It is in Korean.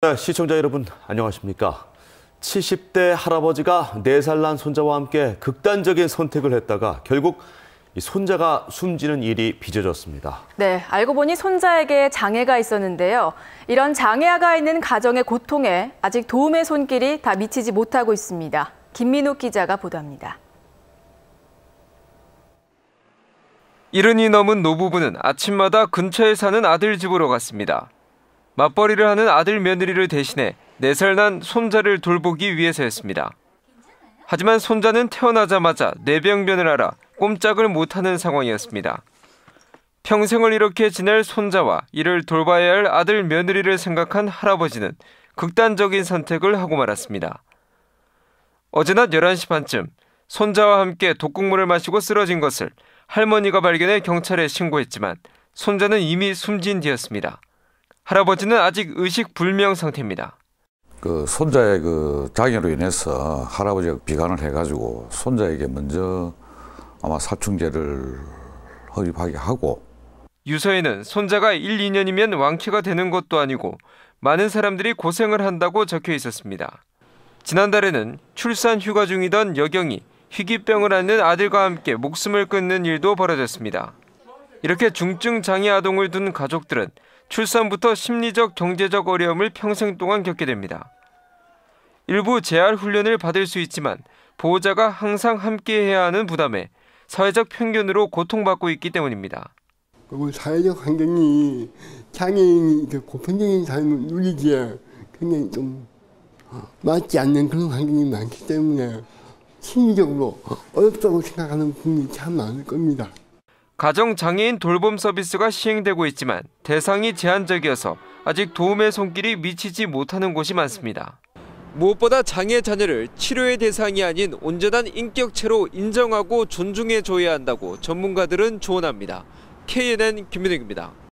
네, 시청자 여러분 안녕하십니까? 70대 할아버지가 4살 난 손자와 함께 극단적인 선택을 했다가 결국 손자가 숨지는 일이 빚어졌습니다. 네, 알고 보니 손자에게 장애가 있었는데요. 이런 장애가 있는 가정의 고통에 아직 도움의 손길이 다 미치지 못하고 있습니다. 김민호 기자가 보도합니다. 이른이 넘은 노부부는 아침마다 근처에 사는 아들 집으로 갔습니다. 맞벌이를 하는 아들 며느리를 대신해 4살 난 손자를 돌보기 위해서였습니다. 하지만 손자는 태어나자마자 뇌병변을 앓아 꼼짝을 못하는 상황이었습니다. 평생을 이렇게 지낼 손자와 이를 돌봐야 할 아들 며느리를 생각한 할아버지는 극단적인 선택을 하고 말았습니다. 어제 낮 11시 반쯤 손자와 함께 독극물을 마시고 쓰러진 것을 할머니가 발견해 경찰에 신고했지만 손자는 이미 숨진 뒤였습니다. 할아버지는 아직 의식 불명 상태입니다. 그 손자의 그 장애로 인해서 할아버지가 비관을 해가지고 손자에게 먼저 아마 사춘제를 허입하게 하고 유서에는 손자가 1, 2년이면 왕쾌가 되는 것도 아니고 많은 사람들이 고생을 한다고 적혀 있었습니다. 지난달에는 출산 휴가 중이던 여경이 희귀병을 앓는 아들과 함께 목숨을 끊는 일도 벌어졌습니다. 이렇게 중증 장애 아동을 둔 가족들은 출산부터 심리적 경제적 어려움을 평생 동안 겪게 됩니다. 일부 재활 훈련을 받을 수 있지만 보호자가 항상 함께해야 하는 부담에 사회적 편견으로 고통받고 있기 때문입니다. 그리고 사회적 환경이 장애인이 고편적인 삶을 누리기에 굉장히 좀 어, 맞지 않는 그런 환경이 많기 때문에 심리적으로 어렵다고 생각하는 분이 참 많을 겁니다. 가정장애인 돌봄 서비스가 시행되고 있지만 대상이 제한적이어서 아직 도움의 손길이 미치지 못하는 곳이 많습니다. 무엇보다 장애 자녀를 치료의 대상이 아닌 온전한 인격체로 인정하고 존중해줘야 한다고 전문가들은 조언합니다. KNN 김민욱입니다.